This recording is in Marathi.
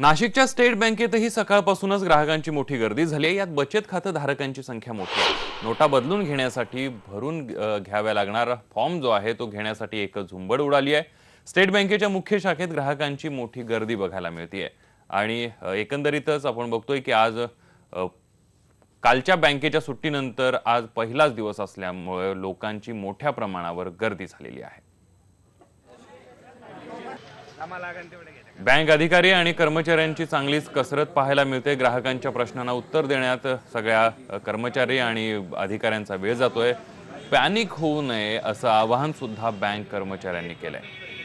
नाशिकच्या स्टेट बँकेतही सकाळपासूनच ग्राहकांची मोठी गर्दी झाली आहे यात बचत खातं धारकांची संख्या मोठी आहे नोटा बदलून घेण्यासाठी भरून घ्याव्या लागणारा फॉर्म जो आहे तो घेण्यासाठी एक झुंबड उडाली आहे स्टेट बँकेच्या मुख्य शाखेत ग्राहकांची मोठी गर्दी बघायला मिळते आणि एकंदरीतच आपण बघतोय की आज कालच्या बँकेच्या सुट्टीनंतर आज पहिलाच दिवस असल्यामुळे लोकांची मोठ्या प्रमाणावर गर्दी झालेली आहे बँक अधिकारी आणि कर्मचाऱ्यांची चांगलीच कसरत पाहायला मिळते ग्राहकांच्या प्रश्नांना उत्तर देण्यात सगळ्या कर्मचारी आणि अधिकाऱ्यांचा वेळ जातोय पॅनिक होऊ नये असं आवाहन सुद्धा बँक कर्मचाऱ्यांनी केलंय